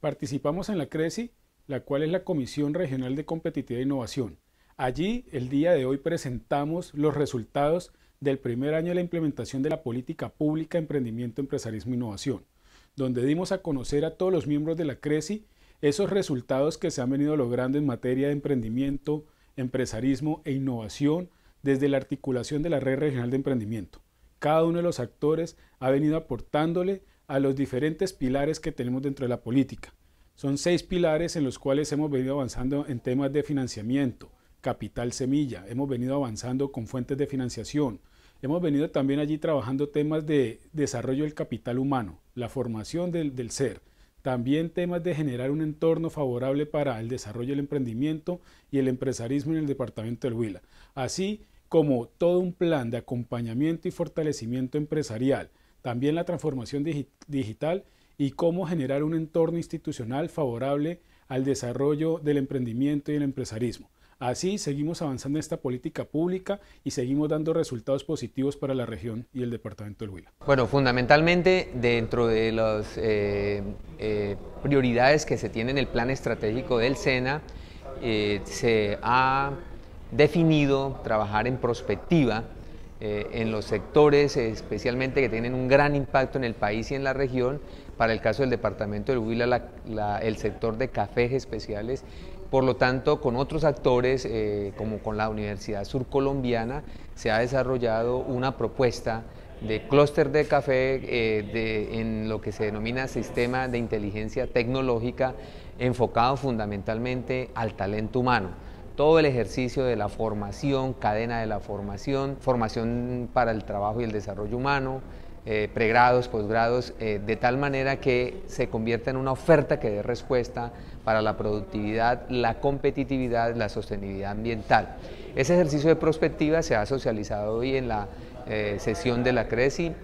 Participamos en la CRECI, la cual es la Comisión Regional de Competitividad e Innovación. Allí, el día de hoy, presentamos los resultados del primer año de la implementación de la política pública Emprendimiento, Empresarismo e Innovación, donde dimos a conocer a todos los miembros de la CRECI esos resultados que se han venido logrando en materia de emprendimiento, empresarismo e innovación desde la articulación de la Red Regional de Emprendimiento cada uno de los actores ha venido aportándole a los diferentes pilares que tenemos dentro de la política. Son seis pilares en los cuales hemos venido avanzando en temas de financiamiento, capital semilla, hemos venido avanzando con fuentes de financiación, hemos venido también allí trabajando temas de desarrollo del capital humano, la formación del, ser, también temas de generar un entorno favorable para el desarrollo del emprendimiento y el empresarismo en el departamento del Huila. Así como todo un plan de acompañamiento y fortalecimiento empresarial, también la transformación digital y cómo generar un entorno institucional favorable al desarrollo del emprendimiento y el empresarismo. Así seguimos avanzando en esta política pública y seguimos dando resultados positivos para la región y el departamento del Huila. Bueno, fundamentalmente dentro de las eh, eh, prioridades que se tienen en el plan estratégico del SENA, eh, se ha definido, trabajar en prospectiva eh, en los sectores eh, especialmente que tienen un gran impacto en el país y en la región. Para el caso del departamento de Huila, el sector de cafés especiales por lo tanto, con otros actores, eh, como con la Universidad Surcolombiana, se ha desarrollado una propuesta de clúster de café en lo que se denomina sistema de inteligencia tecnológica enfocado fundamentalmente al talento humano todo el ejercicio de la formación, cadena de la formación, formación para el trabajo y el desarrollo humano, eh, pregrados, posgrados, eh, de tal manera que se convierta en una oferta que dé respuesta para la productividad, la competitividad, la sostenibilidad ambiental. Ese ejercicio de prospectiva se ha socializado hoy en la eh, sesión de la CRECI.